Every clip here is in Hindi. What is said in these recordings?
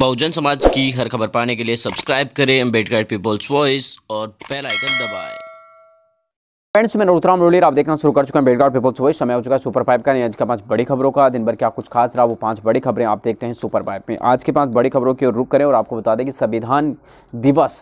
बहुजन समाज की हर खबर पाने के लिए सब्सक्राइब करें अम्बेडकर पीपल्स वॉइस और बेल आइकन दबाएं फ्रेंड्स मैं नरोतराम रोलेर आप देखना शुरू कर चुका हूं अम्बेडकर पीपल्स वॉइस समय हो चुका है सुपर पाइप का आज का पांच बड़ी खबरों का दिन भर क्या कुछ खास रहा वो पांच बड़ी खबरें आप देखते हैं सुपर पाइप में आज के पांच बड़ी खबरों की ओर रुक करें और आपको बता दें कि संविधान दिवस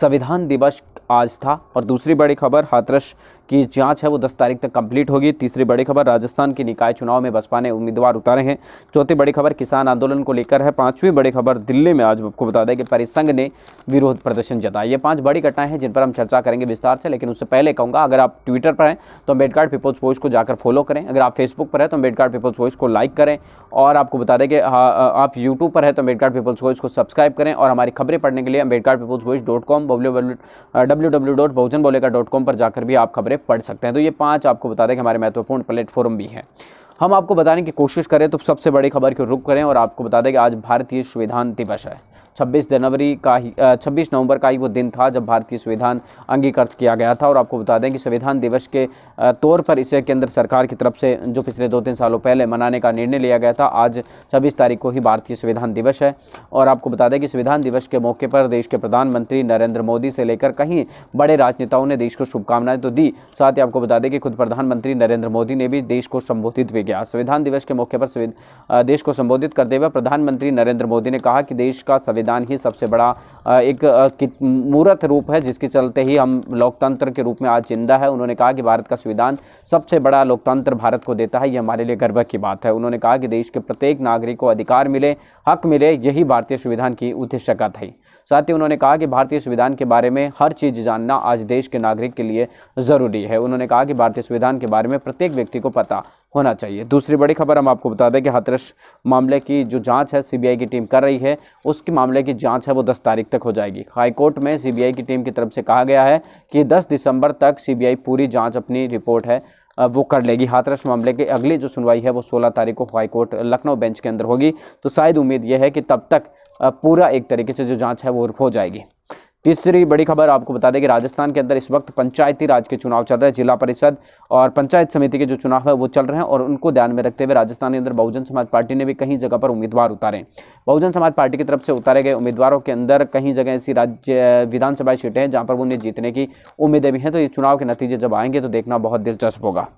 संविधान दिवस आज था और दूसरी बड़ी खबर हाथरस की जांच है वो 10 तारीख तक कंप्लीट होगी तीसरी बड़ी खबर राजस्थान के निकाय चुनाव में बसपा ने उम्मीदवार उतारे हैं चौथी बड़ी खबर किसान आंदोलन को लेकर है पांचवी बड़ी खबर दिल्ली में आज आपको बता दें कि परिसंघ ने विरोध प्रदर्शन जताया ये पाँच बड़ी घटनाएं हैं जिन पर हम चर्चा करेंगे विस्तार से लेकिन उससे पहले कहूँगा अगर आप ट्विटर पर हैं तो अम्बेडकर पीपल्स वॉइस को जाकर फॉलो करें अगर आप फेसबुक पर है तो अम्बेडकर पीपल्स वॉइस को लाइक करें और आपको बता दें कि हाँ, आप यूट्यूब पर है तो अम्बेडकर पीपल्स वॉइस को सब्सक्राइब करें और हमारी खबरें पढ़ने के लिए Ambedkar people's voice dot com W W पर जाकर भी आप खबरें पढ़ सकते हैं तो ये पांच आपको बता दें कि हमारे महत्वपूर्ण प्लेटफॉर्म भी हैं हम आपको बताने की कोशिश करें तो सबसे बड़ी खबर की रुक करें और आपको बता दें कि आज भारतीय संविधान दिवस है 26 जनवरी का ही छब्बीस नवंबर का ही वो दिन था जब भारतीय संविधान अंगीकृत किया गया था और आपको बता दें कि संविधान दिवस के तौर पर इसे केंद्र सरकार की तरफ से जो पिछले दो तीन सालों पहले मनाने का निर्णय लिया गया था आज छब्बीस तारीख को ही भारतीय संविधान दिवस है और आपको बता दें कि संविधान दिवस के मौके पर देश के प्रधानमंत्री नरेंद्र मोदी से लेकर कहीं बड़े राजनेताओं ने देश को शुभकामनाएं तो दी साथ ही आपको बता दें कि खुद प्रधानमंत्री नरेंद्र मोदी ने भी देश को संबोधित भी गया संविधान दिवस के मौके पर देश को संबोधित करते हुए प्रधानमंत्री नरेंद्र मोदी ने कहा कि देश का संविधान ही सबसे बड़ा एक मूर्त रूप है जिसके चलते ही हम लोकतंत्र के रूप में आज जिंदा है उन्होंने कहा कि भारत का संविधान सबसे बड़ा लोकतंत्र भारत को देता है ये हमारे लिए गर्व की बात है उन्होंने कहा कि देश के प्रत्येक नागरिक को अधिकार मिले हक मिले यही भारतीय संविधान की उद्देश्यता थी साथ ही उन्होंने कहा कि भारतीय संविधान के बारे में हर चीज़ जानना आज देश के नागरिक के लिए ज़रूरी है उन्होंने कहा कि भारतीय संविधान के बारे में प्रत्येक व्यक्ति को पता होना चाहिए दूसरी बड़ी खबर हम आपको बता दें कि हाथरस मामले की जो जांच है सीबीआई की टीम कर रही है उसके मामले की जांच है वो 10 तारीख तक हो जाएगी हाईकोर्ट में सीबीआई की टीम की तरफ से कहा गया है कि 10 दिसंबर तक सीबीआई पूरी जांच अपनी रिपोर्ट है वो कर लेगी हाथरस मामले की अगली जो सुनवाई है वो सोलह तारीख को हाईकोर्ट लखनऊ बेंच के अंदर होगी तो शायद उम्मीद यह है कि तब तक पूरा एक तरीके से जो जाँच है वो हो जाएगी तीसरी बड़ी खबर आपको बता दें कि राजस्थान के अंदर इस वक्त पंचायती राज के चुनाव चल रहे हैं जिला परिषद और पंचायत समिति के जो चुनाव है वो चल रहे हैं और उनको ध्यान में रखते हुए राजस्थान के अंदर बहुजन समाज पार्टी ने भी कहीं जगह पर उम्मीदवार उतारे बहुजन समाज पार्टी की तरफ से उतारे गए उम्मीदवारों के अंदर कहीं जगह ऐसी राज्य विधानसभा सीटें हैं जहाँ पर उन्हें जीतने की उम्मीदें भी हैं तो ये चुनाव के नतीजे जब आएंगे तो देखना बहुत दिलचस्प होगा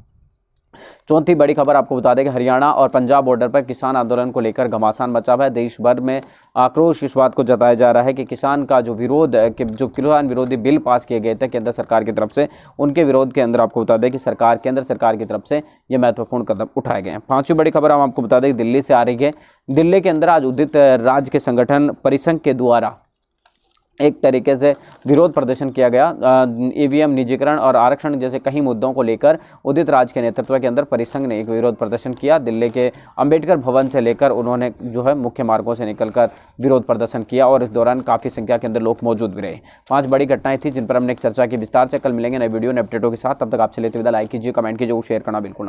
चौथी बड़ी खबर आपको बता दें कि हरियाणा और पंजाब बॉर्डर पर किसान आंदोलन को लेकर घमासान मचा हुआ है देश भर में आक्रोश इस बात को जताया जा रहा है कि किसान का जो विरोध जो किसान विरोधी बिल पास किए गए थे केंद्र सरकार की तरफ से उनके विरोध के अंदर आपको बता दें कि सरकार केंद्र सरकार की तरफ से ये महत्वपूर्ण कदम उठाए गए हैं पाँचवीं बड़ी खबर हम आपको बता दें दिल्ली से आ रही है दिल्ली के अंदर आज उदित राज्य के संगठन परिसंघ के द्वारा एक तरीके से विरोध प्रदर्शन किया गया ईवीएम निजीकरण और आरक्षण जैसे कई मुद्दों को लेकर उदित राज के नेतृत्व के अंदर परिसंघ ने एक विरोध प्रदर्शन किया दिल्ली के अंबेडकर भवन से लेकर उन्होंने जो है मुख्य मार्गों से निकलकर विरोध प्रदर्शन किया और इस दौरान काफ़ी संख्या के अंदर लोग मौजूद भी रहे पाँच बड़ी घटनाएं थी जिन पर हमने एक चर्चा की विस्तार से कल मिलेंगे नए वीडियो ने अपडेटों के साथ तब तक आपसे लेते विदा लाइक कीजिए कमेंट कीजिए शेयर करना बिल्कुल